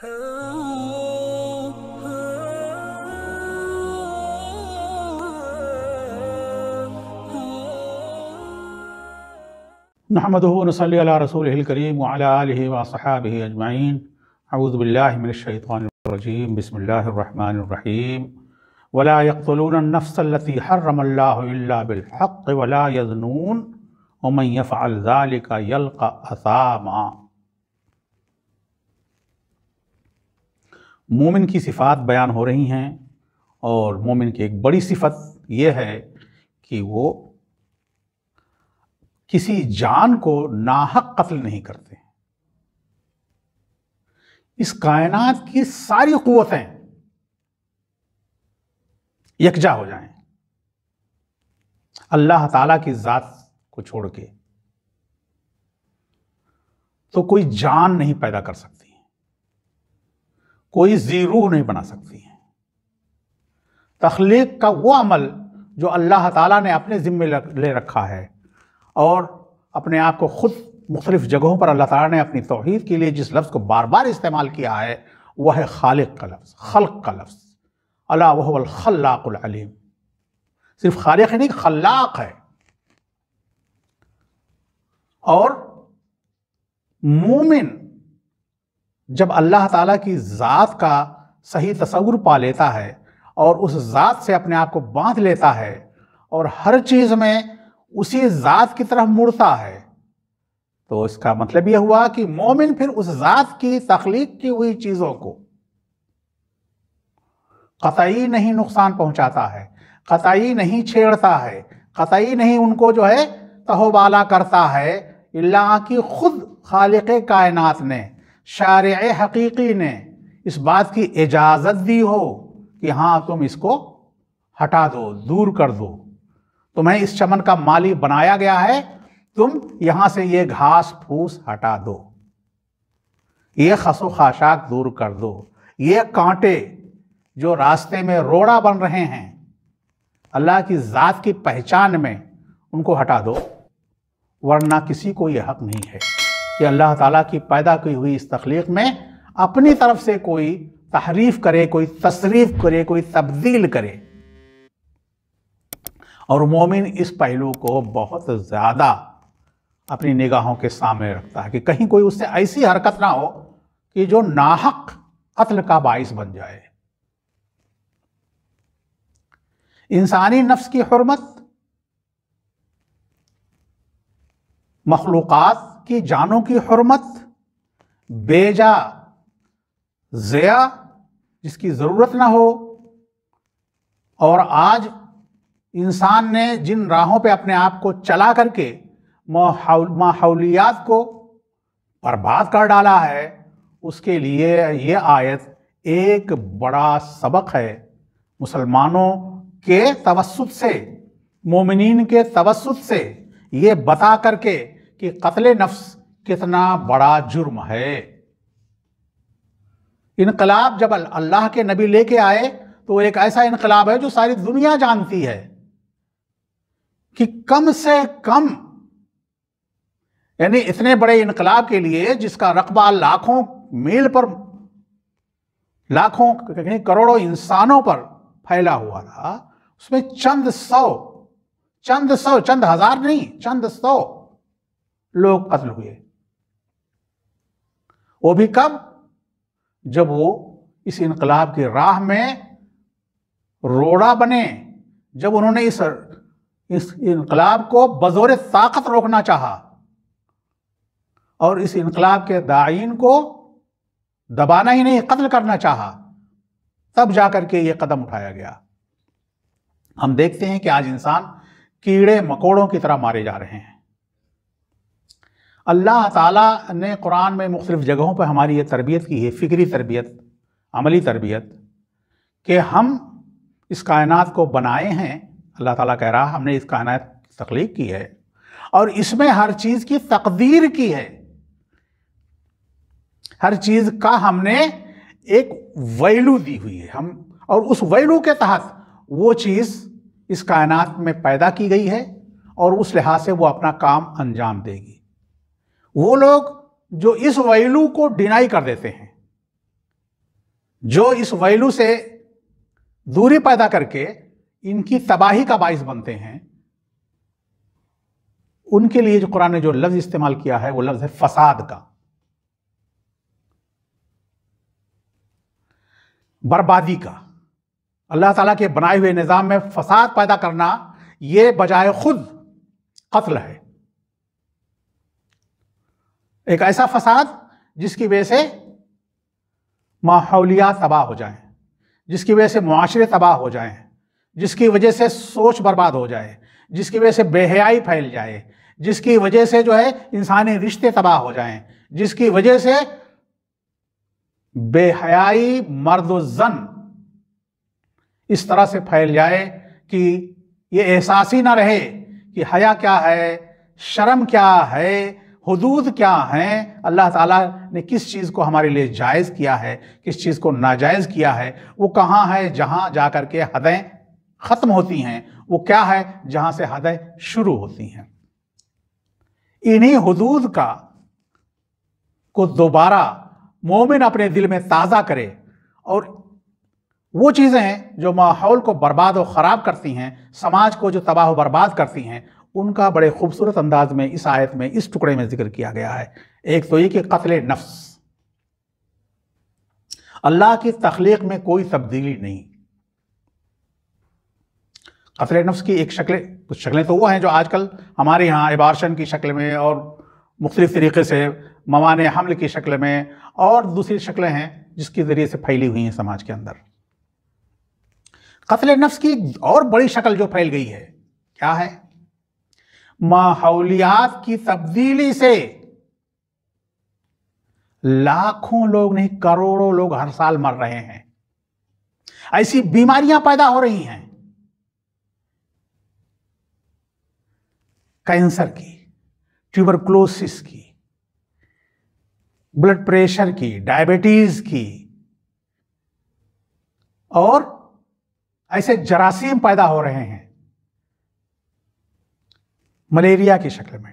نحمده ونصلي على رسوله الكريم وعلى آله وصحابه أجمعين أعوذ بالله من الشيطان الرجيم بسم الله الرحمن الرحيم ولا يقتلون النفس التي حرم الله إلا بالحق ولا يذنون ومن يفعل ذلك يلقى أثاما मोमिन की सिफ़ात बयान हो रही हैं और मोमिन की एक बड़ी सिफत यह है कि वो किसी जान को नाहक कत्ल नहीं करते इस कायनात की सारी क़वतें यकजा हो जाएं अल्लाह ताला की ज़ात को छोड़ के तो कोई जान नहीं पैदा कर सकती कोई जीरो नहीं बना सकती है तख्लीक का वो अमल जो अल्लाह ताला ने अपने ज़िम्मे ले रखा है और अपने आप को ख़ुद मुख्तलिफ़ जगहों पर अल्लाह ताला ने अपनी तोहहीद के लिए जिस लफ्ज़ को बार बार इस्तेमाल किया है वह है खालिक का लफ्ज़ खल्क का लफ्ज़ अला वह सिर्फ खालिक नहीं खल्लाक है और मोमिन जब अल्लाह ताला की ज़ात का सही तस्वुर पा लेता है और उस ज़ात से अपने आप को बांध लेता है और हर चीज़ में उसी ज़ात की तरफ मुड़ता है तो इसका मतलब यह हुआ कि मोमिन फिर उस ज़ात की तख्लीक की हुई चीज़ों को कतई नहीं नुकसान पहुंचाता है कतई नहीं छेड़ता है कतई नहीं उनको जो है तहोबाला करता है अल्लाह की खुद खालिक कायनात ने शार हकीकी ने इस बात की इजाज़त दी हो कि हाँ तुम इसको हटा दो दूर कर दो तुम्हें इस चमन का माली बनाया गया है तुम यहाँ से ये घास फूस हटा दो ये खसो खाशाक दूर कर दो ये कांटे जो रास्ते में रोड़ा बन रहे हैं अल्लाह की ज़ात की पहचान में उनको हटा दो वरना किसी को यह हक नहीं है कि अल्लाह ताला की पैदा की हुई इस तख्लीक में अपनी तरफ से कोई तहरीफ करे कोई तशरीफ करे कोई तब्दील करे और मोमिन इस पहलू को बहुत ज़्यादा अपनी निगाहों के सामने रखता है कि कहीं कोई उससे ऐसी हरकत ना हो कि जो नाहक कत्ल का बायस बन जाए इंसानी नफ्स की हरमत मखलूक़ात की जानों की हरमत बेजा ज़या जिसकी ज़रूरत ना हो और आज इंसान ने जिन राहों पे अपने आप को चला करके माहौलियात को बर्बाद कर डाला है उसके लिए ये आयत एक बड़ा सबक है मुसलमानों के तवसत से मोमिन के तवसत से ये बता करके कि कत्ल नफ्स कितना बड़ा जुर्म है इनकलाब जब अल्लाह के नबी लेके आए तो एक ऐसा इनकलाब है जो सारी दुनिया जानती है कि कम से कम यानी इतने बड़े इनकलाब के लिए जिसका रकबा लाखों मील पर लाखों करोड़ों इंसानों पर फैला हुआ था उसमें चंद सौ चंद सौ चंद हजार नहीं चंद सौ लोग कत्ल हुए वो भी कब जब वो इस इनकलाब की राह में रोड़ा बने जब उन्होंने इस इस इनकलाब को बजोर ताकत रोकना चाहा और इस इनकलाब के दाइन को दबाना ही नहीं कत्ल करना चाहा तब जाकर के ये कदम उठाया गया हम देखते हैं कि आज इंसान कीड़े मकोड़ों की तरह मारे जा रहे हैं अल्लाह ताला ने कुरान में मुख्तलिफ़ जगहों पर हमारी ये तरबियत की है फ़िक्री तरबियत अमली तरबियत कि हम इस कायनात को बनाए हैं अल्लाह ताला कह रहा हमने इस कायनात की तख्लीक की है और इसमें हर चीज़ की तकदीर की है हर चीज़ का हमने एक वैलू दी हुई है हम और उस वैलू के तहत वो चीज़ इस कायनात में पैदा की गई है और उस लिहाज से वो अपना काम अंजाम देगी वो लोग जो इस वैल्यू को डिनाई कर देते हैं जो इस वैल्यू से दूरी पैदा करके इनकी तबाही का बायस बनते हैं उनके लिए जो कुरान ने जो लफ्ज़ इस्तेमाल किया है वो लफ्ज़ है फसाद का बर्बादी का अल्लाह ताला के बनाए हुए निज़ाम में फसाद पैदा करना ये बजाय खुद कत्ल है एक ऐसा फसाद जिसकी वजह से माहौलिया तबाह हो जाए जिसकी वजह से माशरे तबाह हो जाए जिसकी वजह से सोच बर्बाद हो जाए जिसकी वजह से बेहयाई फैल जाए जिसकी वजह से जो है इंसानी रिश्ते तबाह हो जाएं, जिसकी वजह से बेहयाई मर्द जन इस तरह से फैल जाए कि ये एहसास ही ना रहे कि हया क्या है शर्म क्या है हदूद क्या हैं अल्लाह ताला ने किस चीज़ को हमारे लिए जायज़ किया है किस चीज़ को नाजायज़ किया है वो कहाँ है जहाँ जा कर के हदें ख़त्म होती हैं वो क्या है जहाँ से हदें शुरू होती हैं इन्हीं हदूद का को दोबारा मोमिन अपने दिल में ताज़ा करे और वो चीज़ें हैं जो माहौल को बर्बाद और ख़राब करती हैं समाज को जो तबाह बर्बाद करती हैं उनका बड़े खूबसूरत अंदाज में इस आयत में इस टुकड़े में जिक्र किया गया है एक तो ये कि नफ्स अल्लाह की तख्लीक में कोई तब्दीली नहीं कतल नफ्स की एक शक्लें कुछ शक्लें तो वो हैं जो आजकल हमारे यहाँ इबारशन की शक्ल में और मुख्तलिफ तरीके से मवान हमल की शक्ल में और दूसरी शक्लें हैं जिसके ज़रिए से फैली हुई हैं समाज के अंदर कतल नफ्स की और बड़ी शक्ल जो फैल गई है क्या है माहौलियात की तब्दीली से लाखों लोग नहीं करोड़ों लोग हर साल मर रहे हैं ऐसी बीमारियां पैदा हो रही हैं कैंसर की ट्यूबरक्लोसिस की ब्लड प्रेशर की डायबिटीज की और ऐसे जरासीम पैदा हो रहे हैं मलेरिया की शक्ल में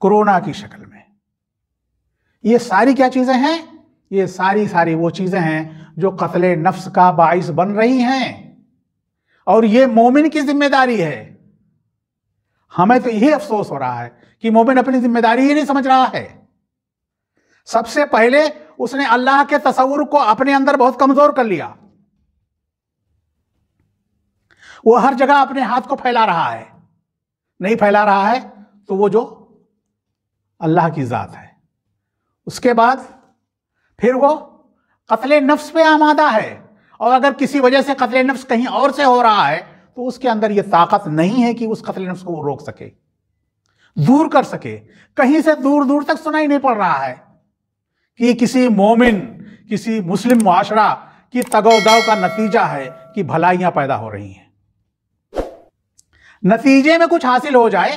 कोरोना की शक्ल में ये सारी क्या चीज़ें हैं ये सारी सारी वो चीज़ें हैं जो कतले नफ्स का बाइस बन रही हैं और ये मोमिन की जिम्मेदारी है हमें तो यही अफसोस हो रहा है कि मोमिन अपनी जिम्मेदारी ही नहीं समझ रहा है सबसे पहले उसने अल्लाह के तस्वुर को अपने अंदर बहुत कमजोर कर लिया वो हर जगह अपने हाथ को फैला रहा है नहीं फैला रहा है तो वो जो अल्लाह की ज़ात है उसके बाद फिर वो कतल नफ्स पे आमादा है और अगर किसी वजह से कतल नफ्स कहीं और से हो रहा है तो उसके अंदर ये ताकत नहीं है कि उस कतल नफ्स को वो रोक सके दूर कर सके कहीं से दूर दूर तक सुनाई नहीं पड़ रहा है कि किसी मोमिन किसी मुस्लिम माशरा की तगोदाव का नतीजा है कि भलाइयां पैदा हो रही हैं नतीजे में कुछ हासिल हो जाए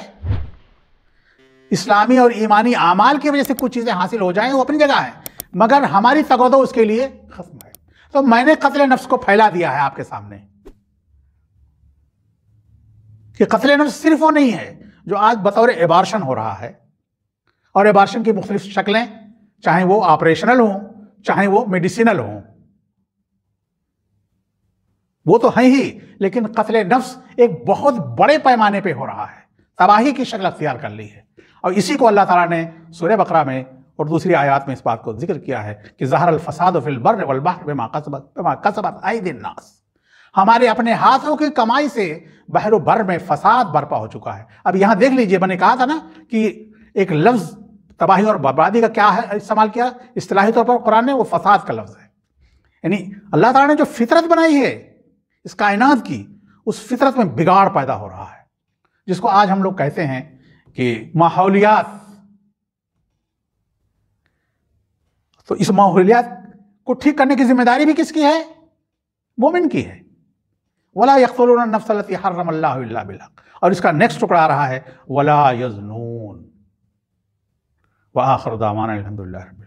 इस्लामी और ईमानी आमाल की वजह से कुछ चीज़ें हासिल हो जाएं वो अपनी जगह है मगर हमारी तगोदो उसके लिए खत्म है तो मैंने कतल नफ्स को फैला दिया है आपके सामने कि कतल नफ्स सिर्फ वो नहीं है जो आज बतौर एबार्शन हो रहा है और एबार्शन की मुख्तलिफ शक्लें चाहे वो ऑपरेशनल हों चाहे वो मेडिसिनल हों वो तो हैं ही लेकिन कत्ल नफ्स एक बहुत बड़े पैमाने पे हो रहा है तबाही की शक्ल अख्तियार कर ली है और इसी को अल्लाह ताला ने सूर्य बकरा में और दूसरी आयात में इस बात को जिक्र किया है कि जहर अलफसाद फिलबर बेमा कसबत आई दिन नास हमारे अपने हाथों की कमाई से बहर भर में फसाद बरपा हो चुका है अब यहाँ देख लीजिए मैंने कहा था ना कि एक लफ्ज़ तबाही और बर्बादी का क्या है इस्तेमाल किया इतलाही तौर पर कुरान ने वो फसाद का लफ्ज़ है यानी अल्लाह ताला ने जो फितरत बनाई है इस कायनात की उस फितरत में बिगाड़ पैदा हो रहा है जिसको आज हम लोग कहते हैं कि माहौलियात तो इस माहौलियात को ठीक करने की जिम्मेदारी भी किसकी है मोमिन की है वला यकतुल नफसलती हर्रम बिला और इसका नेक्स्ट टुकड़ा रहा है वला यजनून व आखर दामान अलहमदिल्ला